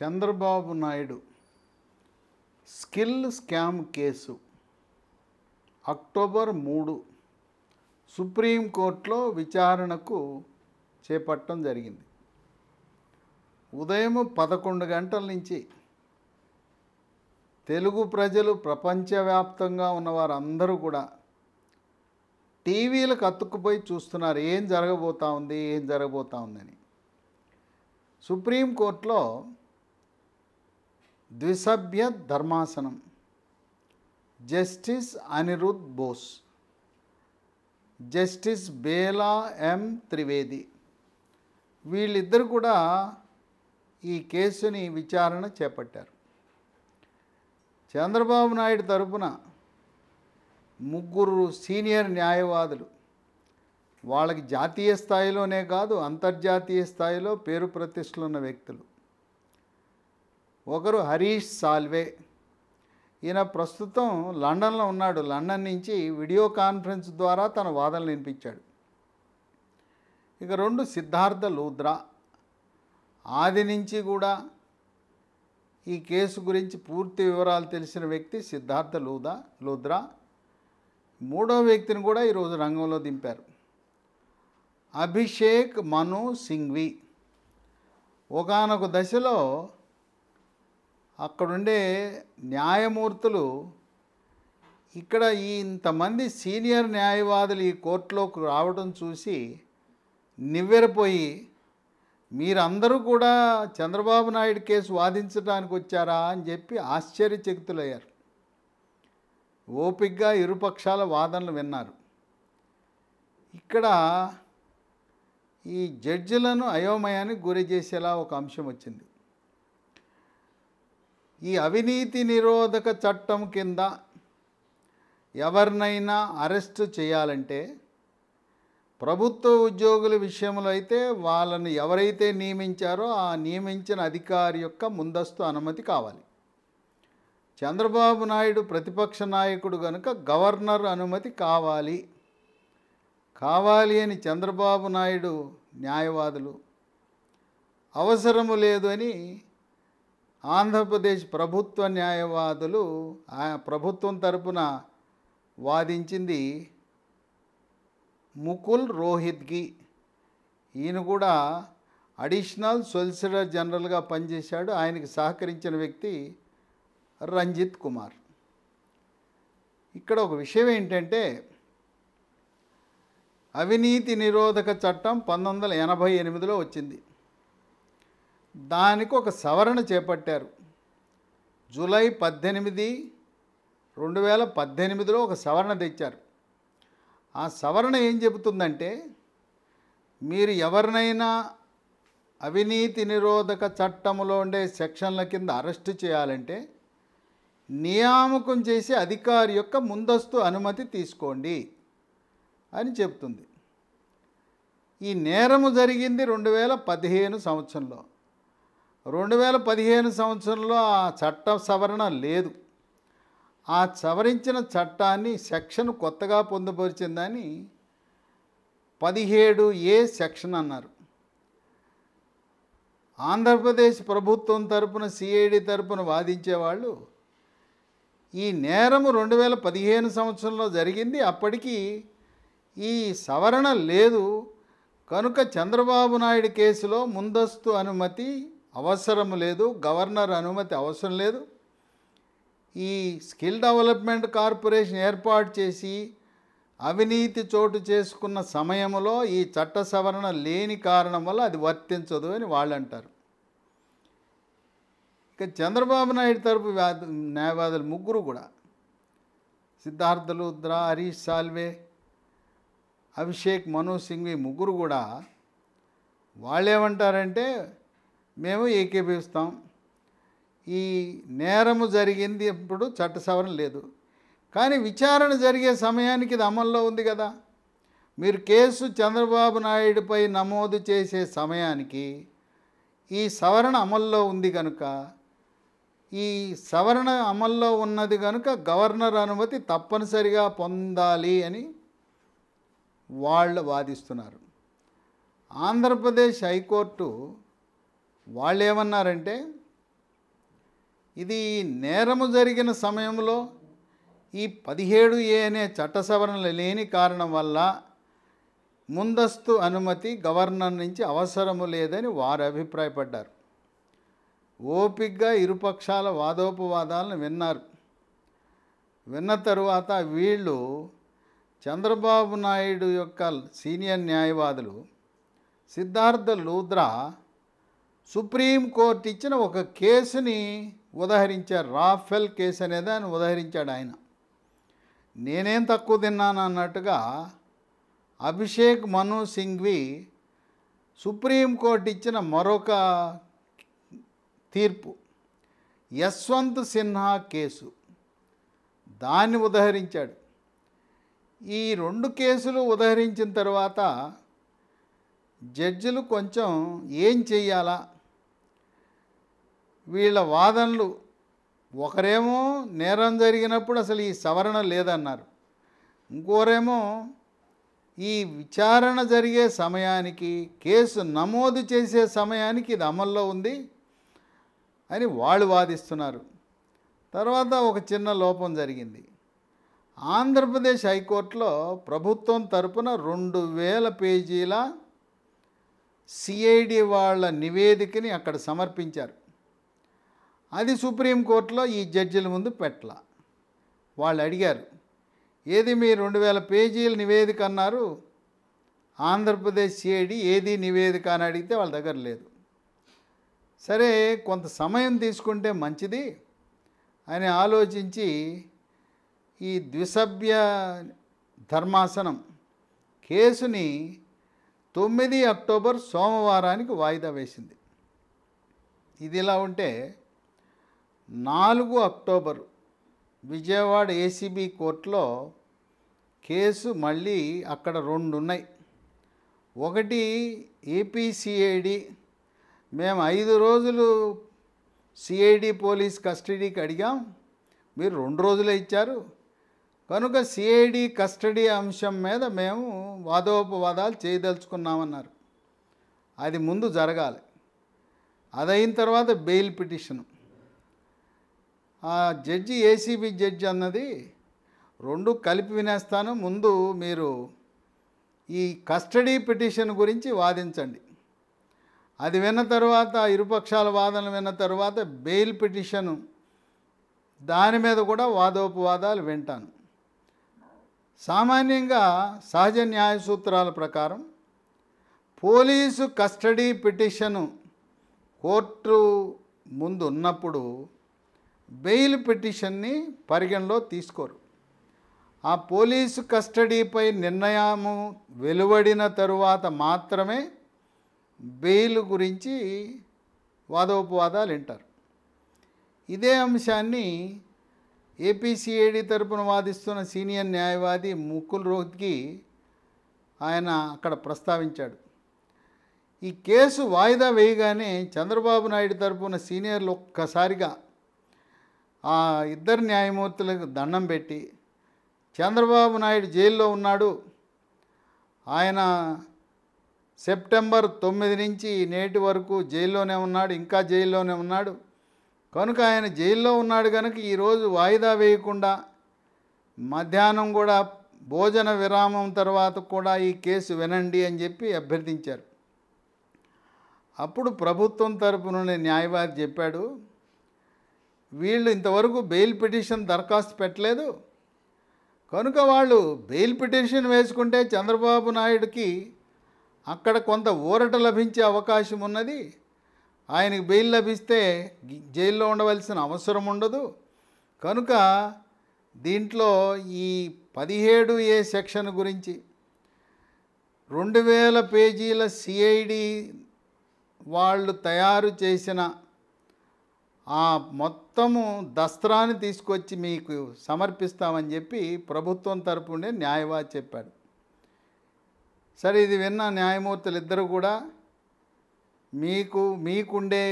Chandrababu Naidu skill scam case October మూడు సుప్రీంకోర్టులో విచారణకు చేపట్టడం జరిగింది ఉదయం పదకొండు గంటల నుంచి తెలుగు ప్రజలు ప్రపంచవ్యాప్తంగా ఉన్నవారందరూ కూడా టీవీలకు అత్తుకుపోయి చూస్తున్నారు ఏం జరగబోతా ఉంది ఏం జరగబోతా ఉందని సుప్రీంకోర్టులో ద్విసభ్య ధర్మాసనం justice Aniruddha Bose justice Bela M Trivedi వీళ్ళిద్దరు కూడా ఈ కేసుని విచారణ చేపట్టారు చంద్రబాబు నాయుడు తరపున ముగ్గురు సీనియర్ న్యాయవాదులు వాళ్ళకి జాతీయ స్థాయిలోనే కాదు అంతర్జాతీయ స్థాయిలో పేరు ప్రతిష్టలున్న వ్యక్తులు ఒకరు హరీష్ సాల్వే ఈయన ప్రస్తుతం లండన్లో ఉన్నాడు లండన్ నుంచి వీడియో కాన్ఫరెన్స్ ద్వారా తన వాదనలు వినిపించాడు ఇక రెండు సిద్ధార్థ లూద్రా ఆది నుంచి కూడా ఈ కేసు గురించి పూర్తి వివరాలు తెలిసిన వ్యక్తి సిద్ధార్థ లూదా లూద్రా మూడో వ్యక్తిని కూడా ఈరోజు రంగంలో దింపారు అభిషేక్ మను సింఘ్వి ఒకనొక దశలో అక్కడుండే న్యాయమూర్తులు ఇక్కడ ఇంతమంది సీనియర్ న్యాయవాదులు ఈ కోర్టులోకి రావడం చూసి నివ్వెరపోయి మీరందరూ కూడా చంద్రబాబు నాయుడు కేసు వాదించడానికి వచ్చారా అని చెప్పి ఆశ్చర్యచకితులయ్యారు ఓపిక్గా ఇరుపక్షాల వాదనలు విన్నారు ఇక్కడ ఈ జడ్జిలను అయోమయానికి గురి చేసేలా ఒక అంశం వచ్చింది ఈ అవినీతి నిరోధక చట్టం కింద ఎవరినైనా అరెస్టు చేయాలంటే ప్రభుత్వ ఉద్యోగుల విషయంలో అయితే వాళ్ళని ఎవరైతే నియమించారో ఆ నియమించిన అధికారి యొక్క ముందస్తు అనుమతి కావాలి చంద్రబాబు నాయుడు ప్రతిపక్ష నాయకుడు కనుక గవర్నర్ అనుమతి కావాలి కావాలి అని చంద్రబాబు నాయుడు న్యాయవాదులు అవసరము లేదు అని ఆంధ్రప్రదేశ్ ప్రభుత్వ న్యాయవాదులు ఆ ప్రభుత్వం తరపున వాదించింది ముకుల్ రోహిత్కి ఈయన కూడా అడిషనల్ సొలిసిటర్ జనరల్గా పనిచేశాడు ఆయనకి సహకరించిన వ్యక్తి రంజిత్ కుమార్ ఇక్కడ ఒక విషయం ఏంటంటే అవినీతి నిరోధక చట్టం పంతొమ్మిది వందల ఎనభై ఎనిమిదిలో వచ్చింది దానికి ఒక సవరణ చేపట్టారు జూలై పద్దెనిమిది రెండు వేల పద్దెనిమిదిలో ఒక సవరణ తెచ్చారు ఆ సవరణ ఏం చెబుతుందంటే మీరు ఎవరినైనా అవినీతి నిరోధక చట్టంలో ఉండే సెక్షన్ల కింద అరెస్టు చేయాలంటే నియామకం చేసే అధికారి యొక్క ముందస్తు అనుమతి తీసుకోండి అని చెప్తుంది ఈ నేరము జరిగింది రెండు వేల పదిహేను సంవత్సరంలో రెండు వేల పదిహేను సంవత్సరంలో ఆ చట్ట సవరణ లేదు ఆ సవరించిన చట్టాన్ని సెక్షన్ కొత్తగా పొందుపరిచిందని పదిహేడు ఏ సెక్షన్ అన్నారు ఆంధ్రప్రదేశ్ ప్రభుత్వం తరపున సిఐడి తరపున వాదించేవాళ్ళు ఈ నేరము రెండు వేల పదిహేను సంవత్సరంలో జరిగింది అప్పటికి ఈ సవరణ లేదు కనుక చంద్రబాబు నాయుడు కేసులో ముందస్తు అనుమతి అవసరం లేదు గవర్నర్ అనుమతి అవసరం లేదు ఈ స్కిల్ డెవలప్మెంట్ కార్పొరేషన్ ఏర్పాటు చేసి అవినీతి చోటు చేసుకున్న సమయంలో ఈ చట్ట సవరణ లేని కారణం వల్ల అది వర్తించదు అని వాళ్ళు అంటారు ఇక చంద్రబాబు నాయుడు తరపు న్యాయవాదులు ముగ్గురు కూడా సిద్ధార్థ లుద్రా హరీష్ సాల్వే అభిషేక్ మనోజ్ సింగ్వి ముగ్గురు కూడా వాళ్ళేమంటారంటే మేము ఏకీభవిస్తాం ఈ నేరము జరిగింది ఇప్పుడు చట్ట సవరణ లేదు కానీ విచారణ జరిగే సమయానికి ఇది అమల్లో ఉంది కదా మీరు కేసు చంద్రబాబు నాయుడుపై నమోదు చేసే సమయానికి ఈ సవరణ అమల్లో ఉంది కనుక ఈ సవరణ అమల్లో ఉన్నది కనుక గవర్నర్ అనుమతి తప్పనిసరిగా పొందాలి అని వాళ్ళు వాదిస్తున్నారు ఆంధ్రప్రదేశ్ హైకోర్టు వాళ్ళు ఏమన్నారంటే ఇది నేరము జరిగిన సమయంలో ఈ పదిహేడు ఏ అనే చట్ట సవరణలు లేని కారణం వల్ల ముందస్తు అనుమతి గవర్నర్ నుంచి అవసరము లేదని వారు అభిప్రాయపడ్డారు ఓపిగ్గా ఇరుపక్షాల వాదోపవాదాలను విన్నారు విన్న తరువాత వీళ్ళు చంద్రబాబు నాయుడు యొక్క సీనియర్ న్యాయవాదులు సిద్ధార్థ లూద్రా సుప్రీంకోర్టు ఇచ్చిన ఒక కేసుని ఉదహరించారు రాఫెల్ కేసు అనేది ఆయన ఉదహరించాడు ఆయన నేనేం తక్కువ తిన్నాను అన్నట్టుగా అభిషేక్ మను సింఘ్వి సుప్రీంకోర్టు ఇచ్చిన మరొక తీర్పు యశ్వంత్ సిన్హా కేసు దాన్ని ఉదహరించాడు ఈ రెండు కేసులు ఉదహరించిన తర్వాత జడ్జిలు కొంచెం ఏం చెయ్యాలా వీళ్ళ వాదనలు ఒకరేమో నేరం జరిగినప్పుడు అసలు ఈ సవరణ లేదన్నారు ఇంకోరేమో ఈ విచారణ జరిగే సమయానికి కేసు నమోదు చేసే సమయానికి ఇది అమల్లో ఉంది అని వాళ్ళు వాదిస్తున్నారు తర్వాత ఒక చిన్న లోపం జరిగింది ఆంధ్రప్రదేశ్ హైకోర్టులో ప్రభుత్వం తరపున రెండు వేల పేజీల సిఐడి వాళ్ళ నివేదికని అక్కడ సమర్పించారు అది సుప్రీంకోర్టులో ఈ జడ్జిల ముందు పెట్ల వాళ్ళు అడిగారు ఏది మీ రెండు వేల పేజీల నివేదిక అన్నారు ఆంధ్రప్రదేశ్ సిఐడి ఏది నివేదిక అని అడిగితే వాళ్ళ దగ్గర లేదు సరే కొంత సమయం తీసుకుంటే మంచిది అని ఆలోచించి ఈ ద్విసభ్య ధర్మాసనం కేసుని తొమ్మిది అక్టోబర్ సోమవారానికి వాయిదా వేసింది ఇది ఇలా ఉంటే నాలుగు అక్టోబరు విజయవాడ ఏసీబీ కోర్టులో కేసు మళ్ళీ అక్కడ రెండు ఉన్నాయి ఒకటి ఏపీసీఐడి మేము ఐదు రోజులు సిఐడి పోలీస్ కస్టడీకి అడిగాం మీరు రెండు రోజులే ఇచ్చారు కనుక సిఐడి కస్టడీ అంశం మీద మేము వాదోపవాదాలు చేయదలుచుకున్నామన్నారు అది ముందు జరగాలి అదైన తర్వాత బెయిల్ పిటిషను ఆ జడ్జి ఏసీబీ జడ్జి అన్నది రెండు కలిపి వినేస్తాను ముందు మీరు ఈ కస్టడీ పిటిషన్ గురించి వాదించండి అది విన్న తర్వాత ఇరుపక్షాల వాదనలు విన్న తర్వాత బెయిల్ పిటిషను దాని మీద కూడా వాదోపవాదాలు వింటాను సామాన్యంగా సహజ న్యాయ సూత్రాల ప్రకారం పోలీసు కస్టడీ పిటిషను కోర్టు ముందు ఉన్నప్పుడు బెయిల్ పిటిషన్ని పరిగణలో తీసుకోరు ఆ పోలీసు కస్టడీపై నిర్ణయము వెలువడిన తరువాత మాత్రమే బెయిల్ గురించి వాదోపవాదాలు వింటారు ఇదే అంశాన్ని ఏపీసీఏడి తరపున వాదిస్తున్న సీనియర్ న్యాయవాది ముకుల్ రోహిత్కి ఆయన అక్కడ ప్రస్తావించాడు ఈ కేసు వాయిదా వేయగానే చంద్రబాబు నాయుడు తరపున సీనియర్లు ఒక్కసారిగా ఆ ఇద్దరు న్యాయమూర్తులకు దండం పెట్టి చంద్రబాబు నాయుడు జైల్లో ఉన్నాడు ఆయన సెప్టెంబర్ తొమ్మిది నుంచి నేటి వరకు జైల్లోనే ఉన్నాడు ఇంకా జైల్లోనే ఉన్నాడు కనుక ఆయన జైల్లో ఉన్నాడు కనుక ఈరోజు వాయిదా వేయకుండా మధ్యాహ్నం కూడా భోజన విరామం తర్వాత కూడా ఈ కేసు వినండి అని చెప్పి అభ్యర్థించారు అప్పుడు ప్రభుత్వం తరపు నుండి న్యాయవాది చెప్పాడు వీళ్ళు ఇంతవరకు బెయిల్ పిటిషన్ దరఖాస్తు పెట్టలేదు కనుక వాళ్ళు బెయిల్ పిటిషన్ వేసుకుంటే చంద్రబాబు నాయుడుకి అక్కడ కొంత ఊరట లభించే అవకాశం ఉన్నది ఆయనకు బెయిల్ లభిస్తే జైల్లో ఉండవలసిన అవసరం ఉండదు కనుక దీంట్లో ఈ పదిహేడు ఏ సెక్షన్ గురించి రెండు వేల పేజీల సిఐడి వాళ్ళు తయారు చేసిన ఆ మొత్తం మొత్తము దస్త్రాన్ని తీసుకొచ్చి మీకు సమర్పిస్తామని చెప్పి ప్రభుత్వం తరపునే ఉండే న్యాయవాది చెప్పాడు సరే ఇది విన్న న్యాయమూర్తులు ఇద్దరు కూడా మీకు మీకుండే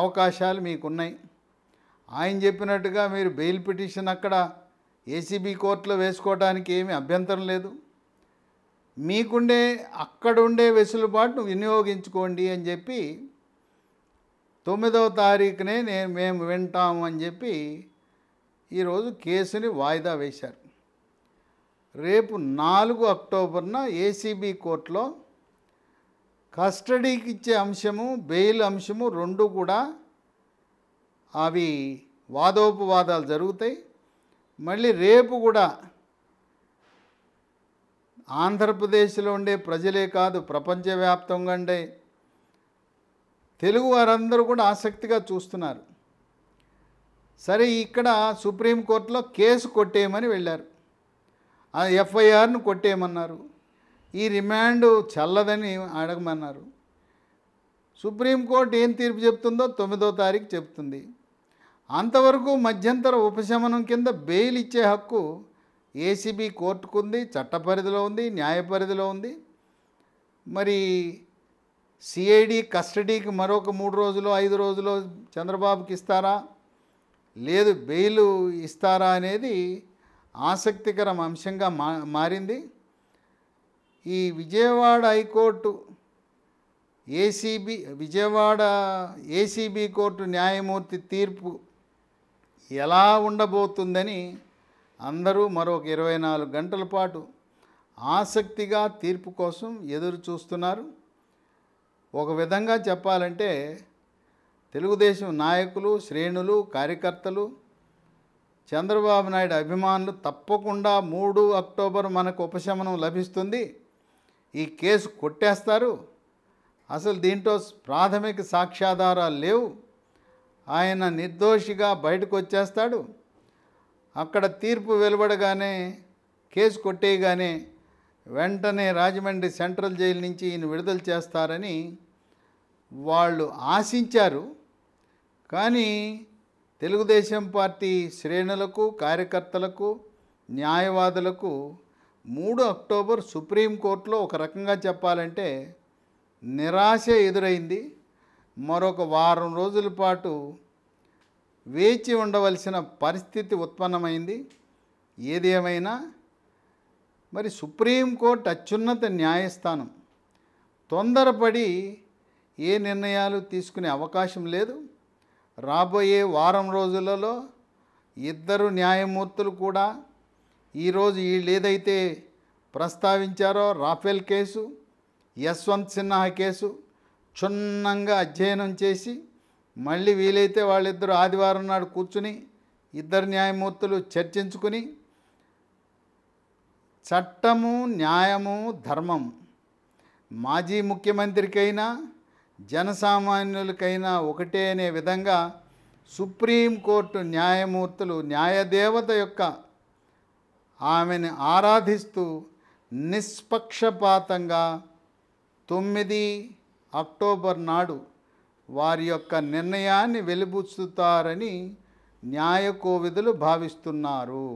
అవకాశాలు మీకున్నాయి ఆయన చెప్పినట్టుగా మీరు బెయిల్ పిటిషన్ అక్కడ ఏసీబీ కోర్టులో వేసుకోవడానికి ఏమీ అభ్యంతరం లేదు మీకుండే అక్కడుండే వెసులుబాటును వినియోగించుకోండి అని చెప్పి తొమ్మిదవ తారీఖునే నేను మేము వింటాము అని చెప్పి ఈరోజు కేసుని వాయిదా వేశారు రేపు నాలుగు అక్టోబర్న ఏసీబీ కోర్టులో కస్టడీకి ఇచ్చే అంశము బెయిల్ అంశము రెండు కూడా అవి వాదోపవాదాలు జరుగుతాయి మళ్ళీ రేపు కూడా ఆంధ్రప్రదేశ్లో ఉండే ప్రజలే కాదు ప్రపంచవ్యాప్తంగా ఉండే తెలుగు వారందరూ కూడా ఆసక్తిగా చూస్తున్నారు సరే ఇక్కడ సుప్రీంకోర్టులో కేసు కొట్టేయమని వెళ్ళారు ఆ ఎఫ్ఐఆర్ను కొట్టేయమన్నారు ఈ రిమాండ్ చల్లదని అడగమన్నారు సుప్రీంకోర్టు ఏం తీర్పు చెప్తుందో తొమ్మిదో తారీఖు చెప్తుంది అంతవరకు మధ్యంతర ఉపశమనం కింద బెయిల్ ఇచ్చే హక్కు ఏసీబీ కోర్టుకుంది చట్టపరిధిలో ఉంది న్యాయ పరిధిలో ఉంది మరి సిఐడి కస్టడీకి మరొక మూడు రోజులు ఐదు రోజులు చంద్రబాబుకి ఇస్తారా లేదు బెయిల్ ఇస్తారా అనేది ఆసక్తికరం అంశంగా మా మారింది ఈ Vijayawada high court ACB Vijayawada ACB court న్యాయమూర్తి తీర్పు ఎలా ఉండబోతుందని అందరూ మరొక ఇరవై నాలుగు గంటల పాటు ఆసక్తిగా తీర్పు కోసం ఎదురు చూస్తున్నారు ఒక విధంగా చెప్పాలంటే తెలుగుదేశం నాయకులు శ్రేణులు కార్యకర్తలు చంద్రబాబు నాయుడు అభిమానులు తప్పకుండా మూడు అక్టోబర్ మనకు ఉపశమనం లభిస్తుంది ఈ కేసు కొట్టేస్తారు అసలు దీంట్లో ప్రాథమిక సాక్ష్యాధారాలు లేవు ఆయన నిర్దోషిగా బయటకు వచ్చేస్తాడు అక్కడ తీర్పు వెలువడగానే కేసు కొట్టేయగానే వెంటనే రాజమండ్రి సెంట్రల్ జైలు నుంచి ఈయన విడుదల చేస్తారని వాళ్ళు ఆశించారు కానీ తెలుగుదేశం పార్టీ శ్రేణులకు కార్యకర్తలకు న్యాయవాదులకు మూడు అక్టోబర్ సుప్రీంకోర్టులో ఒక రకంగా చెప్పాలంటే నిరాశ ఎదురైంది మరొక వారం రోజుల పాటు వేచి ఉండవలసిన పరిస్థితి ఉత్పన్నమైంది ఏదేమైనా మరి సుప్రీంకోర్టు అత్యున్నత న్యాయస్థానం తొందరపడి ఏ నిర్ణయాలు తీసుకునే అవకాశం లేదు రాబోయే వారం రోజులలో ఇద్దరు న్యాయమూర్తులు కూడా ఈరోజు వీళ్ళేదైతే ప్రస్తావించారో Rafale case Yashwant Sinha case క్షుణ్ణంగా అధ్యయనం చేసి మళ్ళీ వీలైతే వాళ్ళిద్దరు ఆదివారం నాడు కూర్చుని ఇద్దరు న్యాయమూర్తులు చర్చించుకుని చట్టము న్యాయము ధర్మం మాజీ ముఖ్యమంత్రికైనా జనసామాన్యులకైనా ఒకటే అనే విధంగా సుప్రీంకోర్టు న్యాయమూర్తులు న్యాయదేవత యొక్క ఆమెను ఆరాధిస్తూ నిష్పక్షపాతంగా తొమ్మిది అక్టోబర్ నాడు వారి యొక్క నిర్ణయాన్ని వెలిబుచ్చుతారని న్యాయకోవిధులు భావిస్తున్నారు